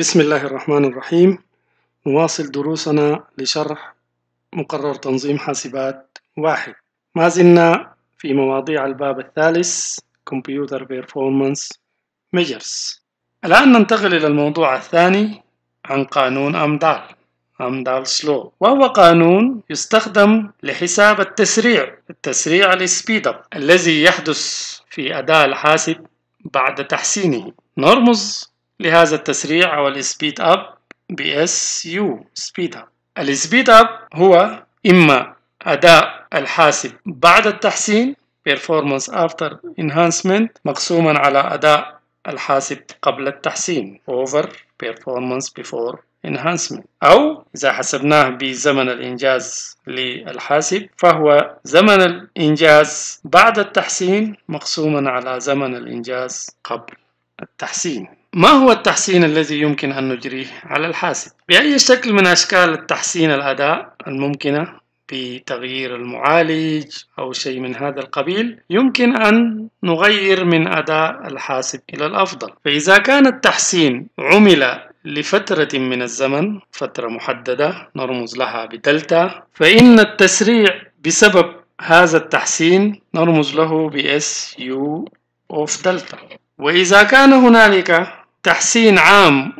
بسم الله الرحمن الرحيم نواصل دروسنا لشرح مقرر تنظيم حاسبات واحد ما زلنا في مواضيع الباب الثالث Computer Performance Measures الآن ننتقل إلى الموضوع الثاني عن قانون أمدال أمدال سلو وهو قانون يستخدم لحساب التسريع التسريع السبيد الذي يحدث في أداء الحاسب بعد تحسينه نرمز لهذا التسريع هو السبيد اب بي اس يو سبيد اب السبيد اب هو اما اداء الحاسب بعد التحسين performance after enhancement مقسوما على اداء الحاسب قبل التحسين over performance before enhancement أو إذا حسبناه بزمن الإنجاز للحاسب فهو زمن الإنجاز بعد التحسين مقسوما على زمن الإنجاز قبل التحسين ما هو التحسين الذي يمكن أن نجريه على الحاسب؟ بأي شكل من أشكال التحسين الأداء الممكنة بتغيير المعالج أو شيء من هذا القبيل يمكن أن نغير من أداء الحاسب إلى الأفضل فإذا كان التحسين عمل لفترة من الزمن فترة محددة نرمز لها بدلتا فإن التسريع بسبب هذا التحسين نرمز له ب SU of دلتا وإذا كان هنالك تحسين عام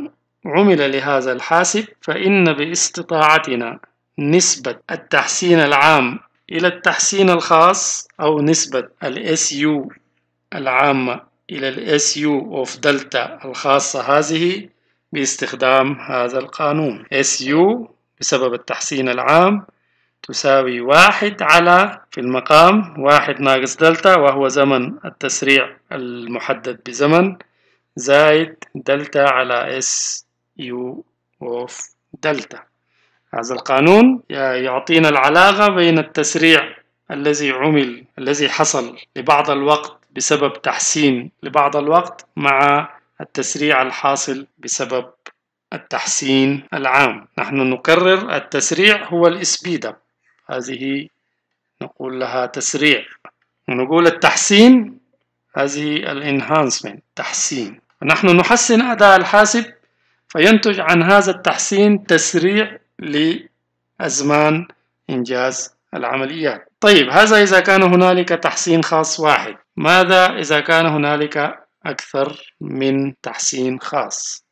عمل لهذا الحاسب فإن باستطاعتنا نسبة التحسين العام إلى التحسين الخاص أو نسبة الـ SU العامة إلى الـ SU of دلتا الخاصة هذه باستخدام هذا القانون SU بسبب التحسين العام تساوي واحد على في المقام واحد ناقص دلتا وهو زمن التسريع المحدد بزمن زائد دلتا على اس يو اوف دلتا هذا القانون يعطينا العلاقة بين التسريع الذي عمل الذي حصل لبعض الوقت بسبب تحسين لبعض الوقت مع التسريع الحاصل بسبب التحسين العام نحن نكرر التسريع هو السبيد اب هذه نقول لها تسريع ونقول التحسين هذه الانهانسمنت تحسين نحن نحسن أداء الحاسب فينتج عن هذا التحسين تسريع لأزمان إنجاز العمليات طيب هذا إذا كان هنالك تحسين خاص واحد ماذا إذا كان هنالك أكثر من تحسين خاص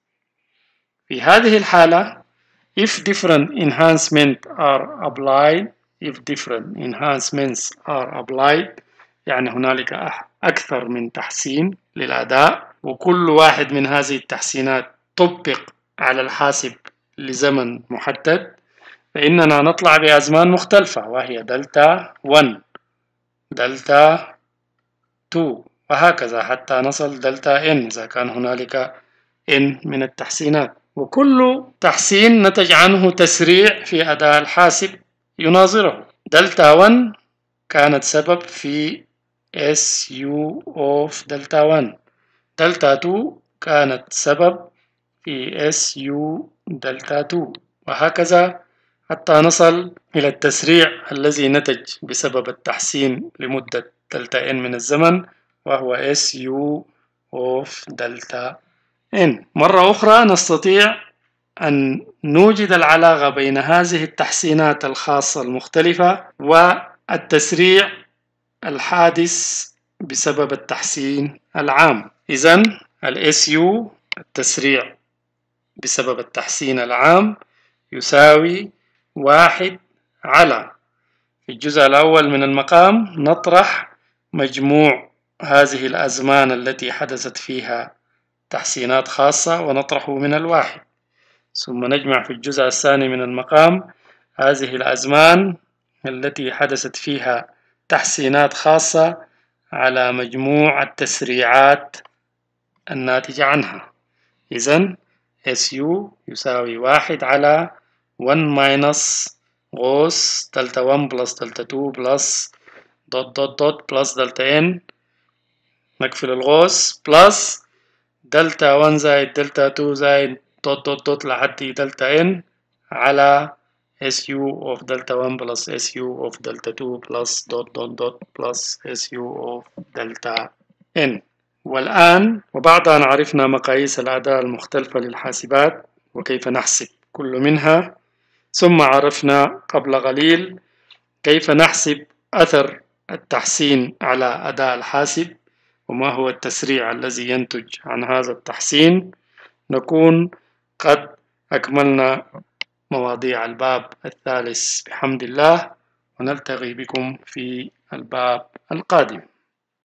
في هذه الحالة if different enhancements are applied if different enhancements are applied يعني هنالك أكثر من تحسين للأداء وكل واحد من هذه التحسينات طبق على الحاسب لزمن محدد فإننا نطلع بأزمان مختلفة وهي دلتا 1 دلتا 2 وهكذا حتى نصل دلتا n إذا كان هنالك n من التحسينات وكل تحسين نتج عنه تسريع في أداء الحاسب يناظره دلتا 1 كانت سبب في SU of دلتا 1 دلتا 2 كانت سبب في اس يو دلتا 2 وهكذا حتى نصل إلى التسريع الذي نتج بسبب التحسين لمدة دلتا n من الزمن وهو اس يو اوف دلتا n مرة أخرى نستطيع أن نوجد العلاقة بين هذه التحسينات الخاصة المختلفة والتسريع الحادث بسبب التحسين العام إذا الـ SU التسريع بسبب التحسين العام يساوي واحد على في الجزء الأول من المقام نطرح مجموع هذه الأزمان التي حدثت فيها تحسينات خاصة ونطرحه من الواحد ثم نجمع في الجزء الثاني من المقام هذه الأزمان التي حدثت فيها تحسينات خاصة على مجموع التسريعات الناتجة عنها إذن SU يساوي واحد على 1 minus غوص دلتا 1 بلس دلتا 2 بلس دوت دوت دوت بلس دلتا n نقفل الغوص بلس دلتا 1 زائد دلتا 2 زائد دوت دوت دوت لحد دلتا n على SU of delta 1 plus SU of delta 2 plus dot dot dot plus SU of delta n والآن وبعد أن عرفنا مقاييس الأداء المختلفة للحاسبات وكيف نحسب كل منها ثم عرفنا قبل قليل كيف نحسب أثر التحسين على أداء الحاسب وما هو التسريع الذي ينتج عن هذا التحسين نكون قد أكملنا مواضيع الباب الثالث بحمد الله ونلتقي بكم في الباب القادم